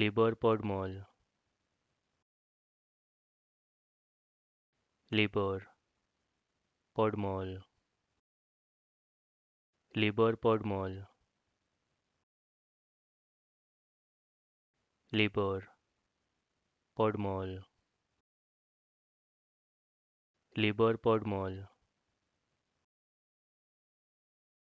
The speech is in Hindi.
liber/mol liber/mol liber/mol liber/mol liber/mol